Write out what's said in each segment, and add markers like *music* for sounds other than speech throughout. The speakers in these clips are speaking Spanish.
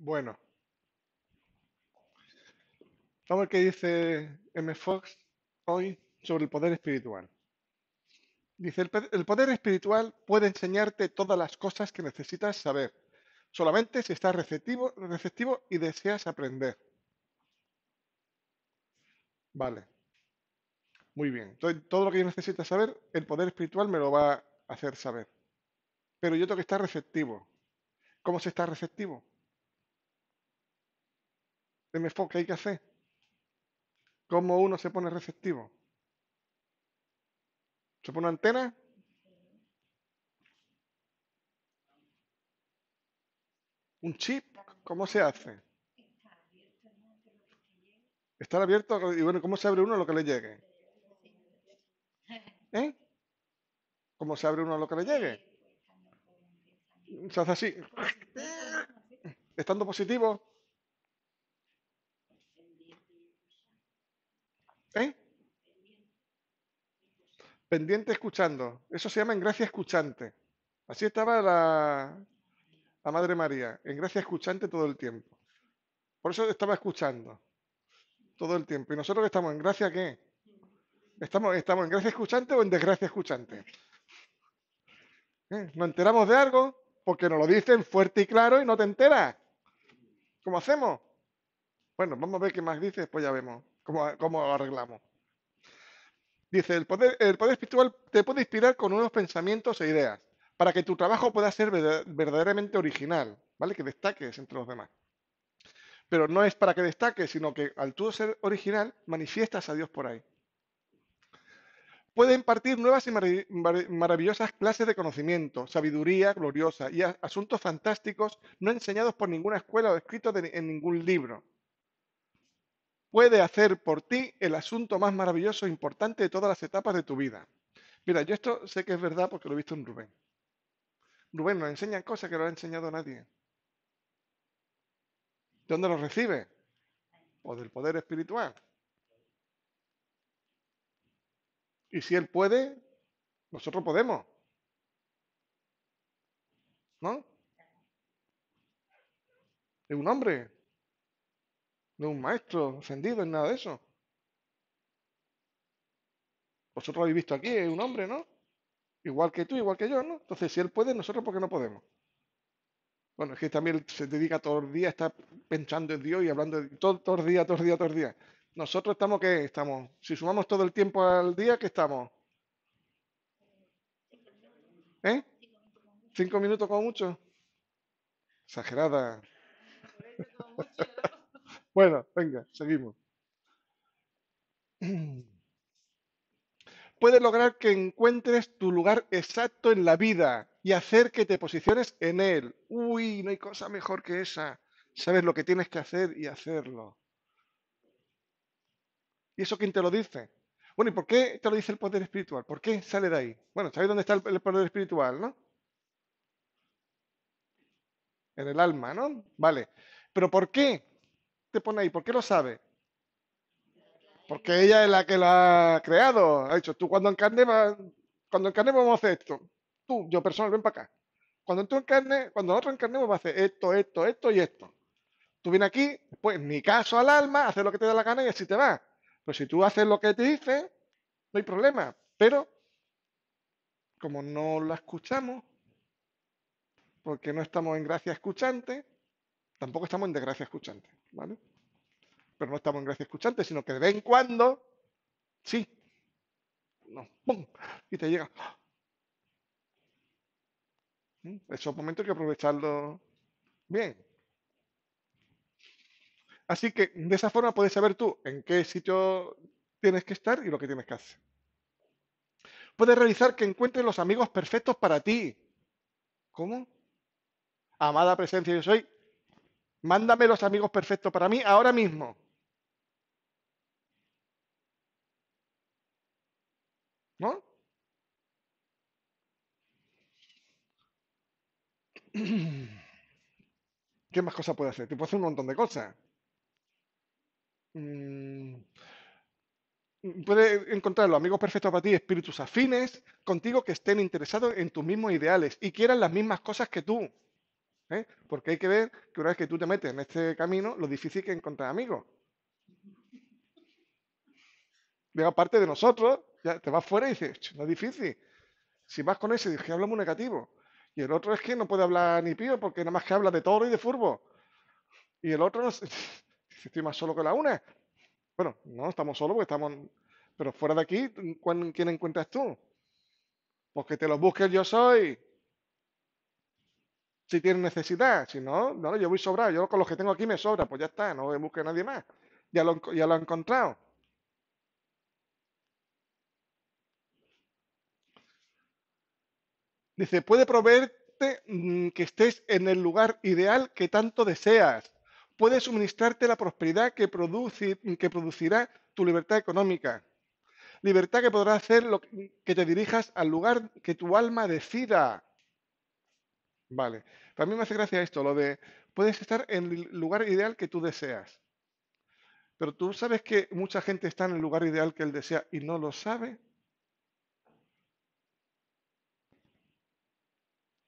Bueno. Vamos a ver qué dice M. Fox hoy sobre el poder espiritual. Dice, el, poder espiritual puede enseñarte todas las cosas que necesitas saber, solamente si estás receptivo, receptivo y deseas aprender. Vale. Muy bien. todo lo que yo necesito saber, el poder espiritual me lo va a hacer saber. Pero yo tengo que estar receptivo. ¿Cómo se está receptivo? ¿Qué hay que hacer. ¿Cómo uno se pone receptivo? ¿Se pone antena? ¿Un chip? ¿Cómo se hace? Estar abierto y bueno, ¿cómo se abre uno a lo que le llegue? ¿Eh? ¿Cómo se abre uno a lo que le llegue? Se hace así. Estando positivo. ¿Eh? Pendiente escuchando. Eso se llama en gracia escuchante. Así estaba la, Madre María, en gracia escuchante todo el tiempo. Por eso estaba escuchando todo el tiempo. ¿Y nosotros que estamos en gracia qué? ¿Estamos, ¿Estamos en gracia escuchante o en desgracia escuchante? ¿Eh? no enteramos de algo? Porque nos lo dicen fuerte y claro y no te enteras. ¿Cómo hacemos? Bueno, vamos a ver qué más dice, pues ya vemos. ¿Cómo, lo arreglamos? Dice, el poder, el poder espiritual te puede inspirar con nuevos pensamientos e ideas, para que tu trabajo pueda ser verdaderamente original, ¿vale? Que destaques entre los demás. Pero no es para que destaques, sino que al tú ser original, manifiestas a Dios por ahí. Puede impartir nuevas y maravillosas clases de conocimiento, sabiduría gloriosa y asuntos fantásticos no enseñados por ninguna escuela o escritos en ningún libro puede hacer por ti el asunto más maravilloso e importante de todas las etapas de tu vida. Mira, yo esto sé que es verdad porque lo he visto en Rubén. Rubén nos enseña cosas que no ha enseñado nadie. ¿De dónde lo recibe? O pues del poder espiritual. Y si él puede, nosotros podemos. ¿No? Es un hombre, de un maestro ofendido, en nada de eso. Vosotros habéis visto aquí es un hombre, ¿no? Igual que tú, igual que yo, ¿no? Entonces, si él puede, nosotros, ¿por qué no podemos? Bueno, es que también se dedica todo el día a estar pensando en Dios y hablando de todo, todos el día, todo el día, todo el días. Nosotros estamos, ¿qué? Estamos, si sumamos todo el tiempo al día, ¿qué estamos? ¿Eh? ¿Cinco minutos como mucho? Exagerada. Bueno, venga, seguimos. Puedes lograr que encuentres tu lugar exacto en la vida y hacer que te posiciones en él. Uy, no hay cosa mejor que esa. Sabes lo que tienes que hacer y hacerlo. ¿Y eso quién te lo dice? Bueno, ¿y por qué te lo dice el poder espiritual? ¿Por qué sale de ahí? Bueno, sabes dónde está el poder espiritual, no? En el alma, ¿no? Vale. ¿Pero por qué? te pone ahí? ¿Por qué lo sabe? Porque ella es la que la ha creado. Ha dicho, tú cuando encarnes, cuando encarnemos vamos a hacer esto. Tú, yo personal, ven para acá. Cuando tú encarnes, cuando nosotros encarnemos va a hacer esto, esto, esto y esto. Tú vienes aquí, pues mi caso al alma, haces lo que te da la gana y así te va. Pero si tú haces lo que te dice, no hay problema. Pero como no la escuchamos, porque no estamos en gracia escuchante, tampoco estamos en desgracia escuchante. ¿Vale? Pero no estamos en gracia escuchante, sino que de vez en cuando, sí, no, y te llega. Mm, esos momentos hay que aprovecharlo bien. Así que de esa forma puedes saber tú en qué sitio tienes que estar y lo que tienes que hacer. Puedes realizar que encuentres los amigos perfectos para ti. ¿Cómo? Amada presencia, yo soy Mándame los amigos perfectos para mí ahora mismo. ¿No? *clears throat* ¿Qué más cosas puede hacer? Te puede hacer un montón de cosas. Mm, puede encontrar los amigos perfectos para ti, espíritus afines contigo que estén interesados en tus mismos ideales y quieran las mismas cosas que tú. ¿eh? Porque hay que ver que una vez que tú te metes en este camino, lo difícil que es encontrar amigos. Venga aparte de nosotros, ya te vas fuera y dices, no es difícil. Si vas con ese, dices que habla muy negativo. Y el otro es que no puede hablar ni pío porque nada más que habla de toro y de furbo. Y el otro, no *laughs* estoy más solo que la una. Bueno, no estamos solos porque estamos. Pero fuera de aquí, ¿quién encuentras tú? Pues que te los busques yo soy si tienes necesidad. Si no, no, yo voy sobrado. Yo con los que tengo aquí me sobra. Pues ya está, no busque a nadie más. Ya lo, ya lo he encontrado. Dice, puede proveerte mm, que estés en el lugar ideal que tanto deseas. Puede suministrarte la prosperidad que, produce, que producirá tu libertad económica. Libertad que podrá hacer lo que te dirijas al lugar que tu alma decida. Vale. mí me hace gracia esto, lo de puedes estar en el lugar ideal que tú deseas. Pero tú sabes que mucha gente está en el lugar ideal que él desea y no lo sabe.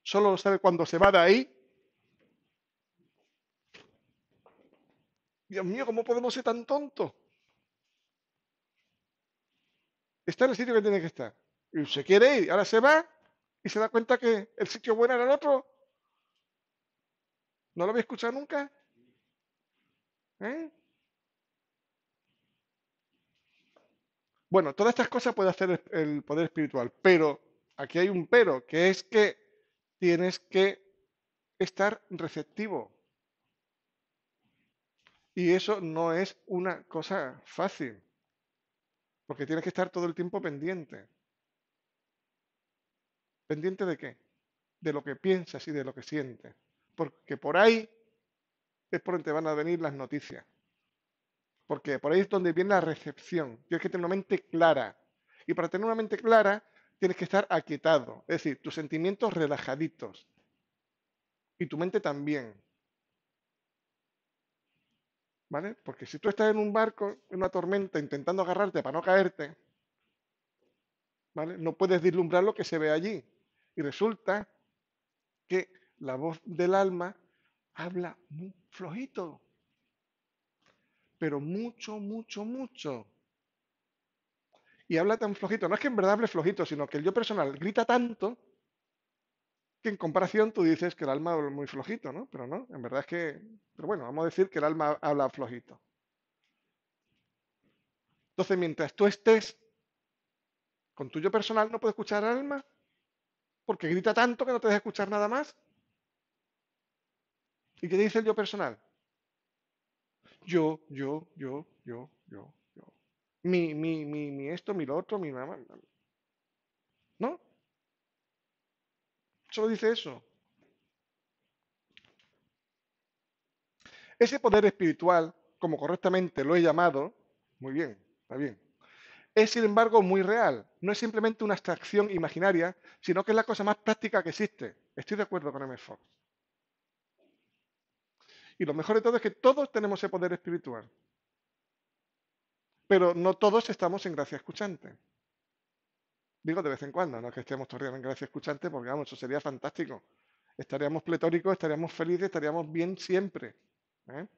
Solo lo sabe cuando se va de ahí. Dios mío, ¿cómo podemos ser tan tontos? Está en el sitio que tiene que estar. Y se quiere ir, ahora se va y se da cuenta que el sitio bueno era el otro ¿No lo había escuchado nunca? ¿Eh? Bueno, todas estas cosas puede hacer el poder espiritual, pero aquí hay un pero, que es que tienes que estar receptivo. Y eso no es una cosa fácil, porque tienes que estar todo el tiempo pendiente. ¿Pendiente de qué? De lo que piensas y de lo que sientes. Porque por ahí es por donde van a venir las noticias. Porque por ahí es donde viene la recepción. Tienes que tener una mente clara. Y para tener una mente clara, tienes que estar aquietado. Es decir, tus sentimientos relajaditos. Y tu mente también. ¿Vale? Porque si tú estás en un barco, en una tormenta, intentando agarrarte para no caerte, ¿vale? No puedes vislumbrar lo que se ve allí. Y resulta que la voz del alma habla muy flojito, pero mucho, mucho, mucho. Y habla tan flojito, no es que en verdad hable flojito, sino que el yo personal grita tanto que en comparación tú dices que el alma habla muy flojito, ¿no? Pero no, en verdad es que, pero bueno, vamos a decir que el alma habla flojito. Entonces, mientras tú estés con tu yo personal, no puedes escuchar al alma, porque grita tanto que no te deja escuchar nada más. ¿Y qué dice el yo personal? Yo, yo, yo, yo, yo, yo. Mi, mi, mi, mi esto, mi lo otro, mi mamá. ¿No? Solo dice eso. Ese poder espiritual, como correctamente lo he llamado, muy bien, está bien, es sin embargo muy real. No es simplemente una abstracción imaginaria, sino que es la cosa más práctica que existe. Estoy de acuerdo con M. Fox. Y lo mejor de todo es que todos tenemos ese poder espiritual. Pero no todos estamos en gracia escuchante. Digo de vez en cuando, no que estemos todavía en gracia escuchante, porque vamos, eso sería fantástico. Estaríamos pletóricos, estaríamos felices, estaríamos bien siempre. ¿eh?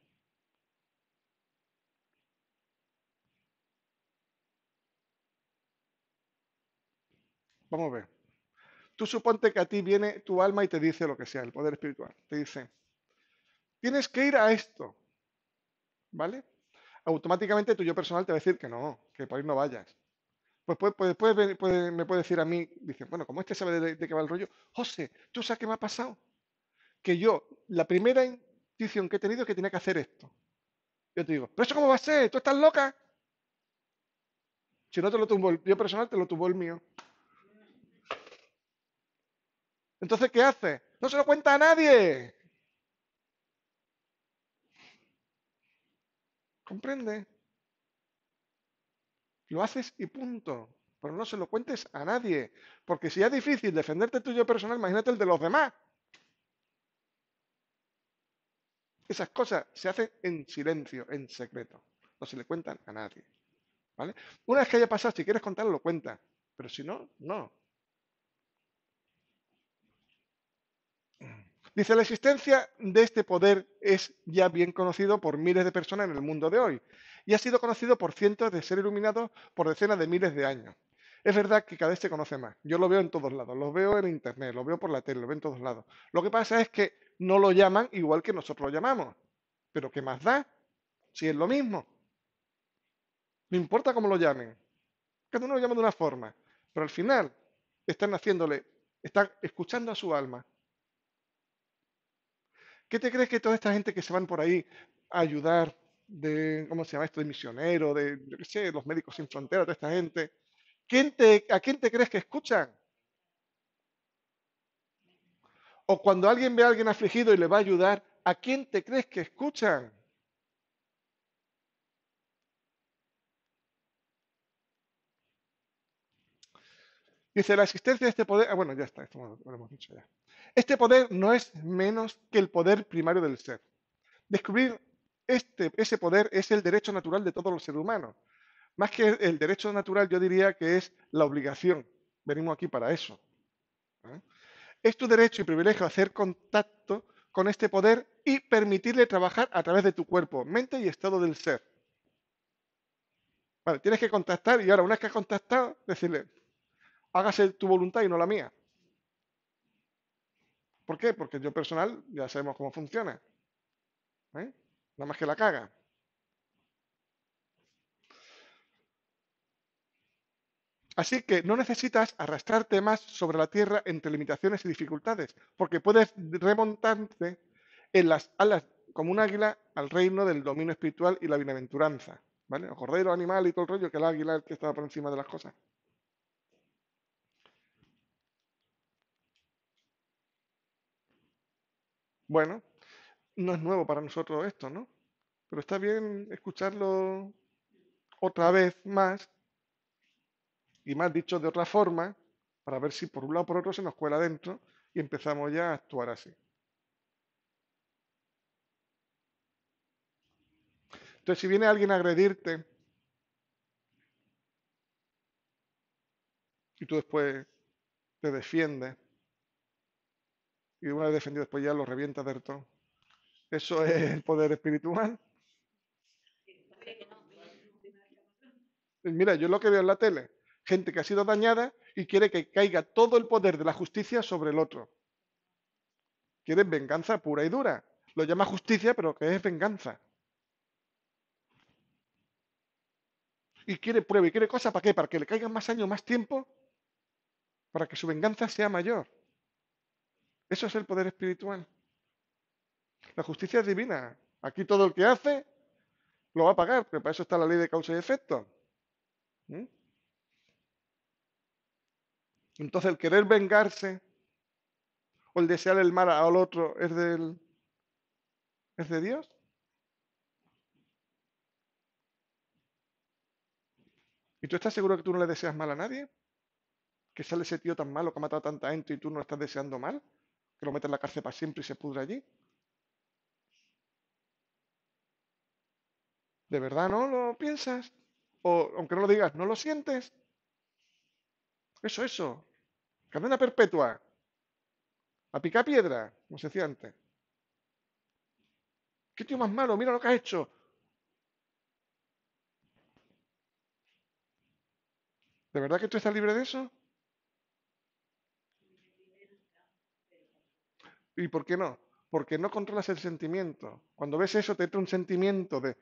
Vamos a ver. Tú suponte que a ti viene tu alma y te dice lo que sea, el poder espiritual. Te dice, tienes que ir a esto, ¿vale? Automáticamente tu yo personal te va a decir que no, que por ahí no vayas. Pues, pues después me puede decir a mí, dice, bueno, como este sabe de, qué va el rollo, José, ¿tú sabes qué me ha pasado? Que yo, la primera intuición que he tenido es que tenía que hacer esto. Yo te digo, ¿pero eso cómo va a ser? ¿Tú estás loca? Si no te lo tuvo el yo personal, te lo tuvo el mío. Entonces, ¿qué haces? No se lo cuenta a nadie. ¿Comprende? Lo haces y punto. Pero no se lo cuentes a nadie. Porque si es difícil defenderte tuyo personal, imagínate el de los demás. Esas cosas se hacen en silencio, en secreto. No se le cuentan a nadie. ¿Vale? Una vez que haya pasado, si quieres contarlo, lo cuenta Pero si no, no. Dice, la existencia de este poder es ya bien conocido por miles de personas en el mundo de hoy y ha sido conocido por cientos de seres iluminados por decenas de miles de años. Es verdad que cada vez se conoce más. Yo lo veo en todos lados, lo veo en internet, lo veo por la tele, lo veo en todos lados. Lo que pasa es que no lo llaman igual que nosotros lo llamamos. Pero ¿qué más da? Si es lo mismo. No importa cómo lo llamen. Cada uno lo llama de una forma. Pero al final están haciéndole, están escuchando a su alma, ¿Qué te crees que toda esta gente que se van por ahí a ayudar de, ¿cómo se llama esto? De misionero, de, sé, los médicos sin fronteras, toda esta gente. ¿A quién te crees que escuchan? O cuando alguien ve a alguien afligido y le va a ayudar, ¿a quién te crees que escuchan? Dice, la existencia de este poder, ah, bueno, ya está, esto lo, hemos dicho ya. Este poder no es menos que el poder primario del ser. Descubrir este, ese poder es el derecho natural de todos los seres humanos. Más que el derecho natural, yo diría que es la obligación. Venimos aquí para eso. ¿eh? Es tu derecho y privilegio hacer contacto con este poder y permitirle trabajar a través de tu cuerpo, mente y estado del ser. Vale, tienes que contactar y ahora, una vez que has contactado, decirle, hágase tu voluntad y no la mía. ¿Por qué? Porque yo personal ya sabemos cómo funciona. ¿eh? Nada más que la caga. Así que no necesitas arrastrarte más sobre la tierra entre limitaciones y dificultades, porque puedes remontarte en las alas como un águila al reino del dominio espiritual y la bienaventuranza. ¿Vale? O cordero, animal y todo el rollo, que el águila es el que está por encima de las cosas. Bueno, no es nuevo para nosotros esto, ¿no? Pero está bien escucharlo otra vez más y más dicho de otra forma para ver si por un lado o por otro se nos cuela dentro y empezamos ya a actuar así. Entonces, si viene alguien a agredirte y tú después te defiendes, y una vez defendido después ya lo revienta Bertón Eso es el poder espiritual. Mira, yo lo que veo en la tele, gente que ha sido dañada y quiere que caiga todo el poder de la justicia sobre el otro. Quiere venganza pura y dura. Lo llama justicia, pero que es venganza. Y quiere prueba y quiere cosas, ¿para qué? Para que le caigan más años, más tiempo, para que su venganza sea mayor. Eso es el poder espiritual. La justicia es divina. Aquí todo el que hace lo va a pagar, pero para eso está la ley de causa y efecto. ¿Mm? Entonces el querer vengarse o el desear el mal al otro es del es de Dios. ¿Y tú estás seguro que tú no le deseas mal a nadie? ¿Que sale ese tío tan malo que ha matado a tanta gente y tú no lo estás deseando mal? lo meten en la cárcel para siempre y se pudre allí. ¿De verdad no lo piensas? O aunque no lo digas, ¿no lo sientes? Eso, eso. Cadena perpetua. A picar piedra, como se decía antes. ¿Qué tío más malo? Mira lo que has hecho. ¿De verdad que tú estás libre de eso? ¿Y por qué no? Porque no controlas el sentimiento. Cuando ves eso, te entra un sentimiento de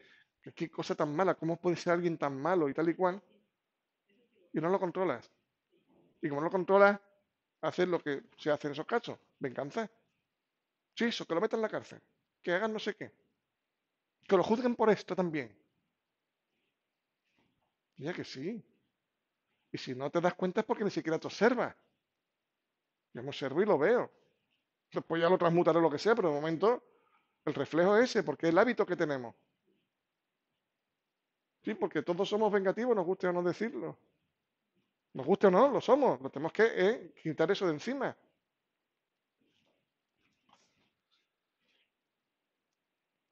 qué cosa tan mala, cómo puede ser alguien tan malo y tal y cual. Y no lo controlas. Y como no lo controlas, haces lo que se hace en esos cachos. venganza. Sí, eso, que lo metan en la cárcel, que hagan no sé qué. Que lo juzguen por esto también. Mira que sí. Y si no te das cuenta es porque ni siquiera te observas. Yo me observo y lo veo. Pues ya lo transmutaré lo que sea, pero de momento el reflejo es ese, porque es el hábito que tenemos. Sí, porque todos somos vengativos, nos guste o no decirlo. Nos guste o no, lo somos. Lo tenemos que quitar eso de encima.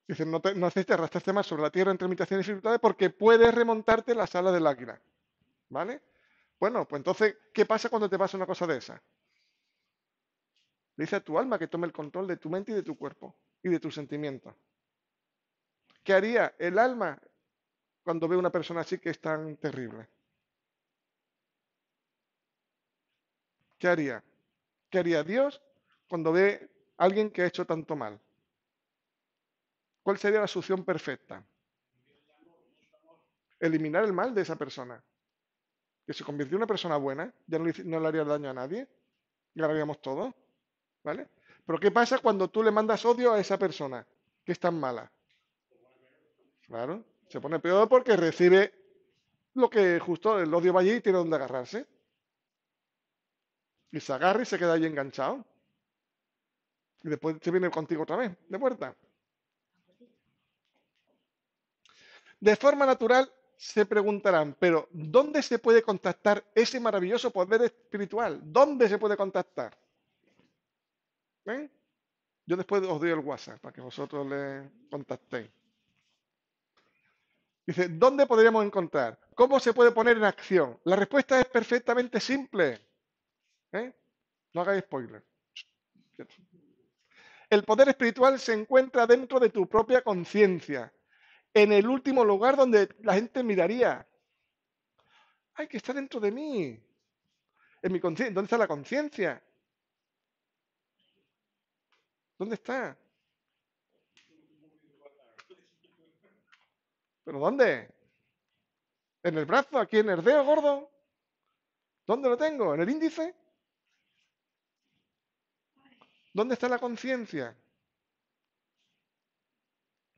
Dicen, no, te, no más sobre la tierra entre imitaciones y dificultades porque puedes remontarte la sala del águila. ¿Vale? Bueno, pues entonces, ¿qué pasa cuando te pasa una cosa de esa? dice a tu alma que tome el control de tu mente y de tu cuerpo y de tus sentimientos. ¿Qué haría el alma cuando ve una persona así que es tan terrible? ¿Qué haría? ¿Qué haría Dios cuando ve a alguien que ha hecho tanto mal? ¿Cuál sería la solución perfecta? Eliminar el mal de esa persona. Que se convirtió en una persona buena, ya no le, haría daño a nadie, Y ganaríamos todos. ¿Vale? Pero ¿qué pasa cuando tú le mandas odio a esa persona que es tan mala? Claro, se pone peor porque recibe lo que justo el odio va allí y tiene donde agarrarse. Y se agarra y se queda allí enganchado. Y después se viene contigo otra vez, de puerta. De forma natural se preguntarán, pero ¿dónde se puede contactar ese maravilloso poder espiritual? ¿Dónde se puede contactar? ¿Eh? Yo después os doy el WhatsApp para que vosotros le contactéis. Dice, ¿dónde podríamos encontrar? ¿Cómo se puede poner en acción? La respuesta es perfectamente simple. ¿Eh? No hagáis spoiler. El poder espiritual se encuentra dentro de tu propia conciencia, en el último lugar donde la gente miraría. Hay que estar dentro de mí. En mi ¿Dónde está la conciencia? ¿Dónde está? ¿Pero dónde? ¿En el brazo? ¿Aquí en el dedo gordo? ¿Dónde lo tengo? ¿En el índice? ¿Dónde está la conciencia?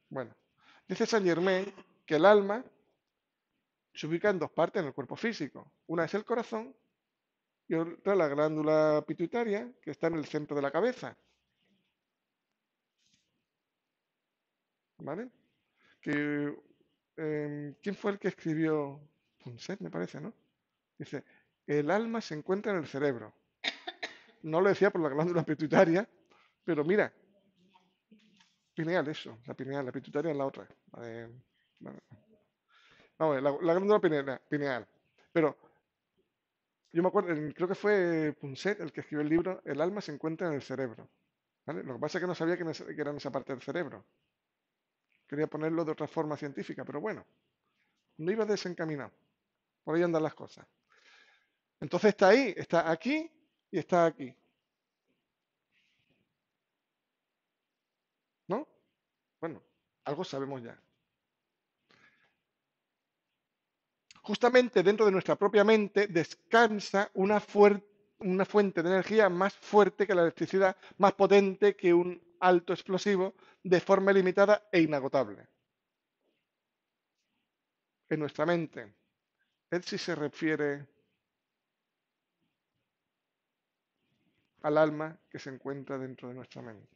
Bueno, dice Saint Germain que el alma se ubica en dos partes en el cuerpo físico. Una es el corazón y otra la glándula pituitaria que está en el centro de la cabeza. ¿vale? Em, ¿Quién fue el que escribió Punset, me parece, ¿no? Dice, el alma se encuentra en el cerebro. No lo decía por la glándula pituitaria, pero mira, pineal eso, la pineal, la pituitaria es la otra. La la, glándula pineal, Pero yo me acuerdo, creo que fue Punset el que escribió el libro El alma se encuentra en el cerebro. Lo que pasa es que no sabía que, que era en esa parte del cerebro. Quería ponerlo de otra forma científica, pero bueno, no iba desencaminado. Por ahí andan las cosas. Entonces está ahí, está aquí y está aquí. ¿No? Bueno, algo sabemos ya. Justamente dentro de nuestra propia mente descansa una, una fuente de energía más fuerte que la electricidad, más potente que un alto explosivo de forma limitada e inagotable. En nuestra mente. Es si se refiere al alma que se encuentra dentro de nuestra mente.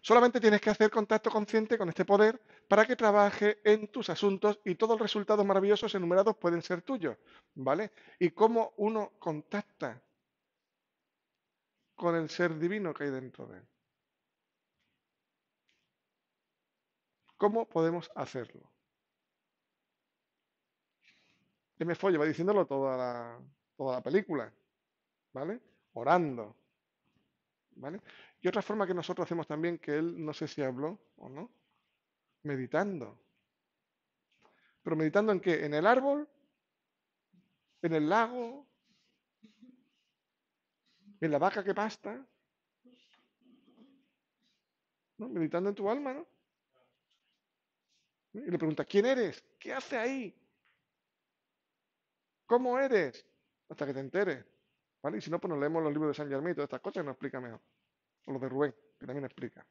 Solamente tienes que hacer contacto consciente con este poder para que trabaje en tus asuntos y todos los resultados maravillosos enumerados pueden ser tuyos, ¿vale? Y cómo uno contacta con el ser divino que hay dentro de él. ¿Cómo podemos hacerlo? M. Folle va diciéndolo toda la, toda la película, ¿vale? Orando, ¿vale? Y otra forma que nosotros hacemos también, que él no sé si habló o no, meditando. ¿Pero meditando en qué? ¿En el árbol? ¿En el lago? en la vaca que pasta, ¿no? meditando en tu alma, ¿no? Y le pregunta, ¿quién eres? ¿Qué hace ahí? ¿Cómo eres? Hasta que te enteres. ¿Vale? Y si no, pues nos leemos los libros de San Germán y todas estas cosas nos explica mejor. O los de Rubén, que también explica.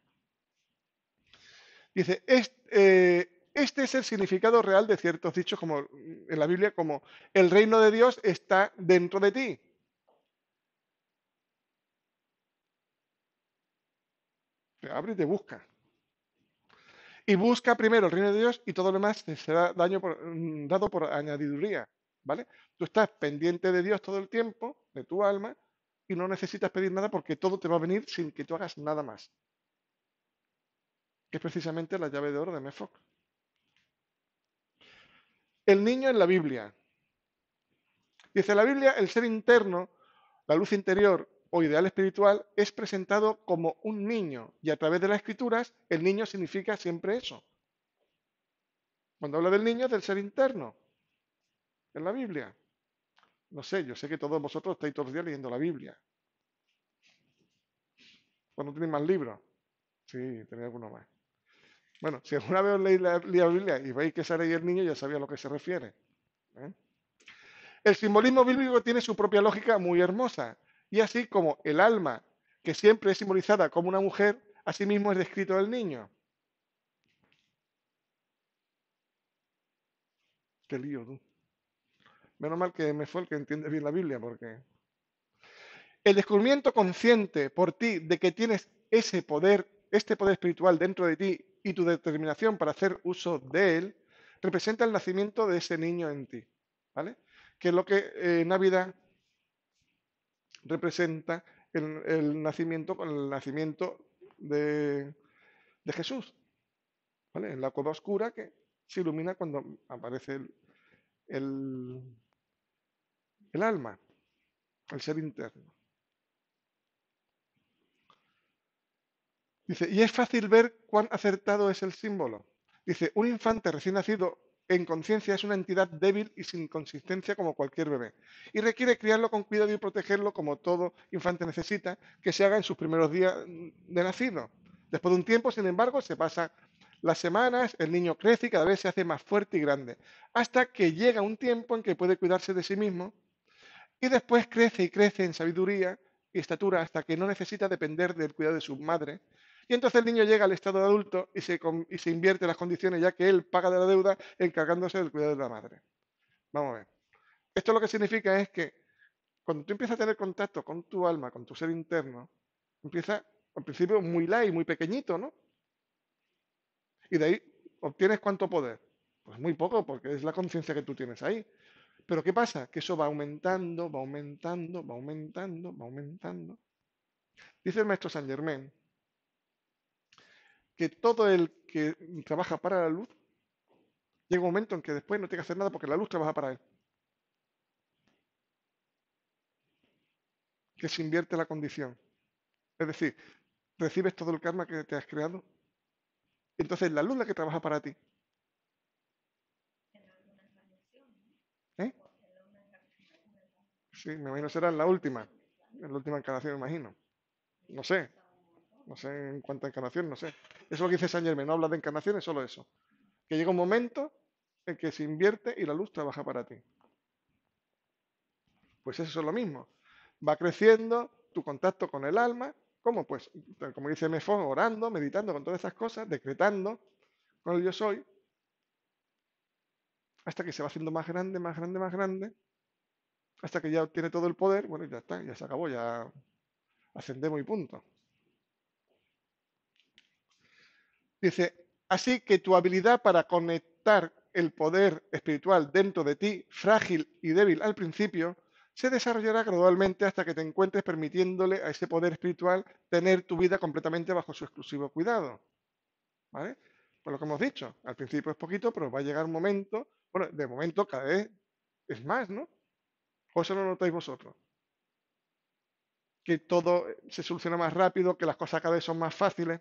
Dice, este, este es el significado real de ciertos dichos como en la Biblia, como el reino de Dios está dentro de ti. abre y te busca. Y busca primero el reino de Dios y todo lo demás te será mm, dado por añadiduría. ¿Vale? Tú estás pendiente de Dios todo el tiempo, de tu alma, y no necesitas pedir nada porque todo te va a venir sin que tú hagas nada más. Que es precisamente la llave de oro de Mefoc. El niño en la Biblia. Dice la Biblia, el ser interno, la luz interior, o ideal espiritual es presentado como un niño y a través de las escrituras el niño significa siempre eso. Cuando habla del niño, del ser interno, en la Biblia. No sé, yo sé que todos vosotros estáis todos los días leyendo la Biblia. Cuando tenéis más libros. Sí, tenéis alguno más. Bueno, si alguna vez leí la, Biblia y veis que sale ahí el niño, ya sabía a lo que se refiere. ¿eh? El simbolismo bíblico tiene su propia lógica muy hermosa. Y así como el alma, que siempre es simbolizada como una mujer, asimismo es descrito el niño. Qué lío, tú. Menos mal que me fue el que entiende bien la Biblia, porque el descubrimiento consciente por ti de que tienes ese poder, este poder espiritual dentro de ti y tu determinación para hacer uso de él, representa el nacimiento de ese niño en ti, ¿vale? Que es lo que eh, Navidad representa el, nacimiento con el nacimiento de, Jesús. En la cueva oscura que se ilumina cuando aparece el alma, el ser interno. Dice, y es fácil ver cuán acertado es el símbolo. Dice, un infante recién nacido en conciencia es una entidad débil y sin consistencia como cualquier bebé, y requiere criarlo con cuidado y protegerlo como todo infante necesita que se haga en sus primeros días de nacido. Después de un tiempo, sin embargo, se pasa las semanas, el niño crece y cada vez se hace más fuerte y grande, hasta que llega un tiempo en que puede cuidarse de sí mismo y después crece y crece en sabiduría y estatura hasta que no necesita depender del cuidado de su madre y entonces el niño llega al estado de adulto y se, y se invierte las condiciones ya que él paga de la deuda encargándose del cuidado de la madre. Vamos a ver. Esto lo que significa es que cuando tú empiezas a tener contacto con tu alma, con tu ser interno, empieza al principio muy light, muy pequeñito, ¿no? Y de ahí obtienes cuánto poder. Pues muy poco, porque es la conciencia que tú tienes ahí. Pero ¿qué pasa? Que eso va aumentando, va aumentando, va aumentando, va aumentando. Dice el maestro Saint Germain que todo el que trabaja para la luz, llega un momento en que después no tiene que hacer nada porque la luz trabaja para él. Que se invierte la condición. Es decir, recibes todo el karma que te has creado. Entonces la luz es la que trabaja para ti. ¿Eh? Sí, me imagino será la última. En la última encarnación, me imagino. No sé, no sé en cuánta encarnación, no sé. Eso es lo que dice San Germán no habla de encarnación, es solo eso. Que llega un momento en que se invierte y la luz trabaja para ti. Pues eso es lo mismo. Va creciendo tu contacto con el alma, ¿cómo? Pues, como dice Mefón, orando, meditando con todas esas cosas, decretando con el yo soy, hasta que se va haciendo más grande, más grande, más grande, hasta que ya tiene todo el poder, bueno, ya está, ya se acabó, ya ascendemos y punto. Dice, así que tu habilidad para conectar el poder espiritual dentro de ti, frágil y débil al principio, se desarrollará gradualmente hasta que te encuentres permitiéndole a ese poder espiritual tener tu vida completamente bajo su exclusivo cuidado. ¿Vale? Pues lo que hemos dicho, al principio es poquito, pero va a llegar un momento, bueno, de momento cada vez es más, ¿no? O eso lo notáis vosotros. Que todo se soluciona más rápido, que las cosas cada vez son más fáciles.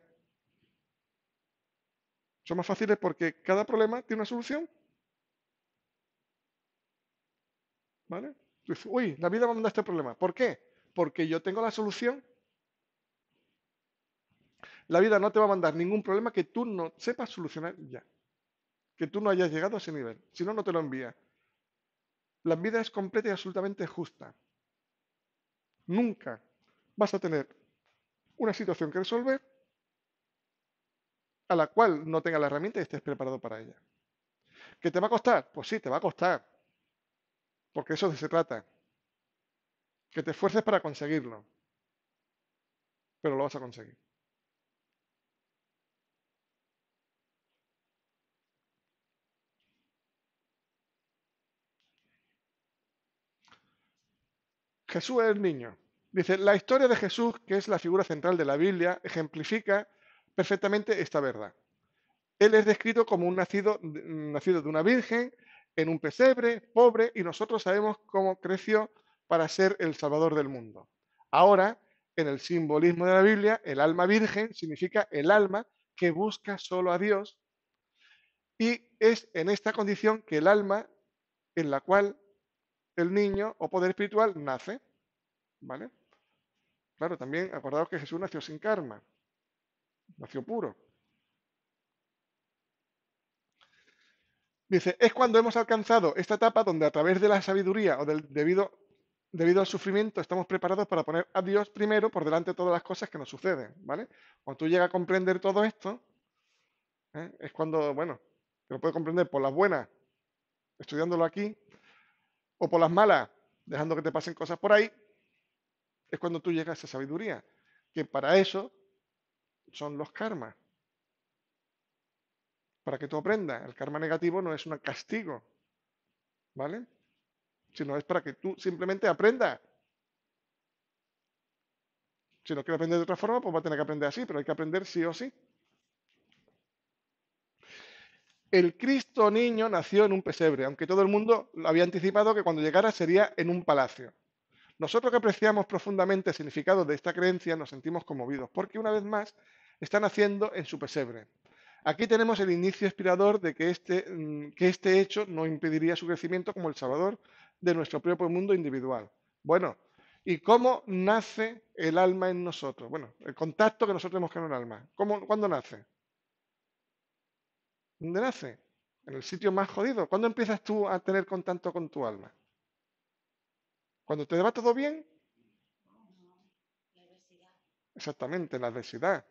Son más fáciles porque cada problema tiene una solución. ¿Vale? uy, la vida va a mandar este problema. ¿Por qué? Porque yo tengo la solución. La vida no te va a mandar ningún problema que tú no sepas solucionar ya. Que tú no hayas llegado a ese nivel. Si no, no te lo envía. La vida es completa y absolutamente justa. Nunca vas a tener una situación que resolver a la cual no tenga la herramienta y estés preparado para ella. ¿Qué te va a costar? Pues sí, te va a costar. Porque eso se trata. Que te esfuerces para conseguirlo. Pero lo vas a conseguir. Jesús es el niño. Dice, la historia de Jesús, que es la figura central de la Biblia, ejemplifica perfectamente esta verdad. Él es descrito como un nacido, mm, nacido de una virgen, en un pesebre, pobre, y nosotros sabemos cómo creció para ser el Salvador del mundo. Ahora, en el simbolismo de la Biblia, el alma virgen significa el alma que busca solo a Dios, y es en esta condición que el alma en la cual el niño o poder espiritual nace. ¿Vale? Claro, también acordaos que Jesús nació sin karma. Nació puro. Dice, es cuando hemos alcanzado esta etapa donde a través de la sabiduría o del, debido, debido al sufrimiento estamos preparados para poner a Dios primero por delante de todas las cosas que nos suceden, ¿vale? Cuando tú llegas a comprender todo esto, ¿eh? es cuando, bueno, te lo puedes comprender por las buenas, estudiándolo aquí, o por las malas, dejando que te pasen cosas por ahí, es cuando tú llegas a esa sabiduría, que para eso son los karmas. Para que tú aprendas, el karma negativo no es un castigo, ¿vale? Sino es para que tú simplemente aprendas. Si no quieres aprender de otra forma, pues va a tener que aprender así, pero hay que aprender sí o sí. El Cristo niño nació en un pesebre, aunque todo el mundo lo había anticipado que cuando llegara sería en un palacio. Nosotros que apreciamos profundamente el significado de esta creencia nos sentimos conmovidos, porque una vez más están haciendo en su pesebre. Aquí tenemos el inicio inspirador de que este, mm, que este hecho no impediría su crecimiento como el salvador de nuestro propio mundo individual. Bueno, ¿y cómo nace el alma en nosotros? Bueno, el contacto que nosotros tenemos con el alma. ¿Cómo, ¿Cuándo nace? ¿Dónde nace? En el sitio más jodido. ¿Cuándo empiezas tú a tener contacto con tu alma? Cuando te va todo bien. Exactamente, la adversidad.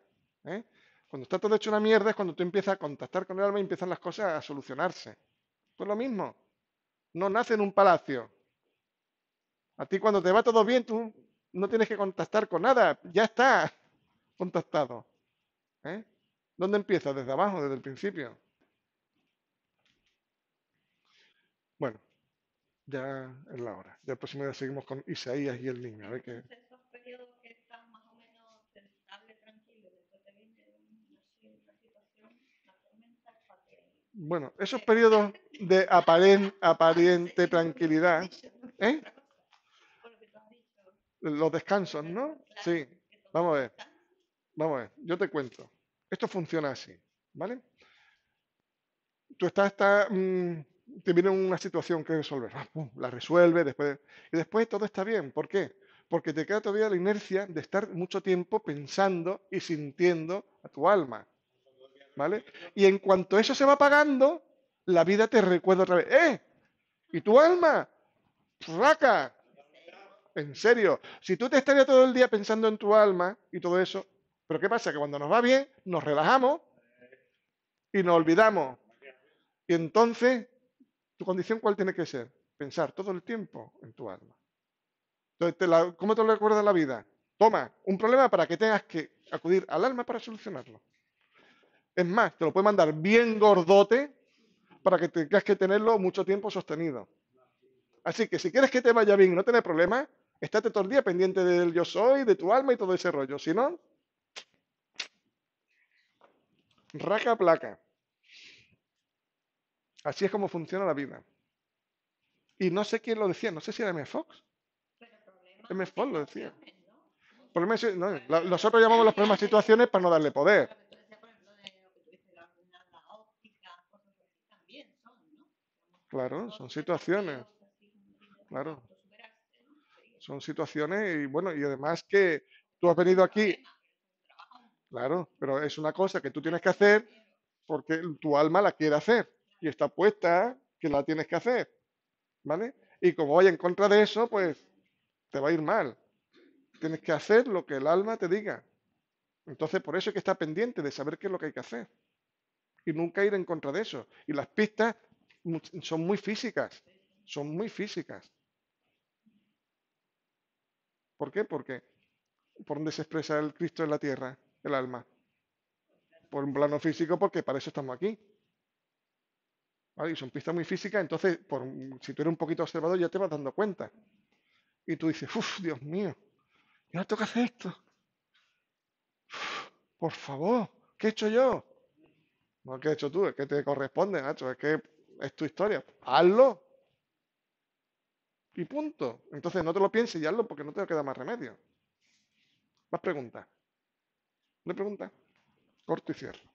¿eh? Cuando está todo hecho una mierda es cuando tú empiezas a contactar con el alma y empiezan las cosas a solucionarse. Pues lo mismo. No nace en un palacio. A ti cuando te va todo bien, tú no tienes que contactar con nada. Ya está contactado. ¿eh? ¿Dónde empiezas? Desde abajo, desde el principio. Bueno ya es la hora. Ya el próximo día seguimos con Isaías y el niño. Esos periodos que están más o menos estables, tranquilos, después te viene una situación, la Bueno, esos periodos de aparente, *laughs* ah, aparente tranquilidad, ¿eh? Los descansos, ¿no? Sí. Vamos a ver. Vamos a ver. Yo te cuento. Esto funciona así, ¿vale? Tú estás, estás mm, te viene una situación que resolver, ah, la resuelve, después, y después todo está bien. ¿Por qué? Porque te queda todavía la inercia de estar mucho tiempo pensando y sintiendo a tu alma. ¿Vale? Y en cuanto eso se va apagando, la vida te recuerda otra vez, ¡eh! ¿Y tu alma? ¡Raca! En serio, si tú te estarías todo el día pensando en tu alma y todo eso, pero ¿qué pasa? Que cuando nos va bien, nos relajamos y nos olvidamos. Y entonces ¿Tu condición cuál tiene que ser? Pensar todo el tiempo en tu alma. Entonces, ¿cómo te lo recuerda la vida? Toma un problema para que tengas que acudir al alma para solucionarlo. Es más, te lo puede mandar bien gordote para que tengas que tenerlo mucho tiempo sostenido. Así que si quieres que te vaya bien y no tener problemas, estate todo el día pendiente del yo soy, de tu alma y todo ese rollo. Si no, raca placa. Así es como funciona la vida. Y no sé quién lo decía, no sé si era M. Fox. M. Fox lo decía. nosotros llamamos los problemas situaciones para no darle poder. Claro, son situaciones. Claro. Son situaciones y bueno, y además que tú has venido aquí. Claro, pero es una cosa que tú tienes que hacer porque tu alma la quiere hacer y está puesta que la tienes que hacer. ¿Vale? Y como vaya en contra de eso, pues te va a ir mal. Tienes que hacer lo que el alma te diga. Entonces, por eso es que está pendiente de saber qué es lo que hay que hacer. Y nunca ir en contra de eso. Y las pistas son muy físicas. Son muy físicas. ¿Por qué? Porque ¿por dónde se expresa el Cristo en la tierra, el alma? Por un plano físico, porque para eso estamos aquí. Y son pistas muy físicas, entonces, si tú eres un poquito observador, ya te vas dando cuenta. Y tú dices, uff, Dios mío, Ya no tengo que hacer esto. por favor, ¿qué he hecho yo? No qué he hecho tú, es que te corresponde, Nacho, es que es tu historia. Hazlo. Y punto. Entonces no te lo pienses y hazlo porque no te queda más remedio. Más preguntas. me preguntas? Corto y cierro.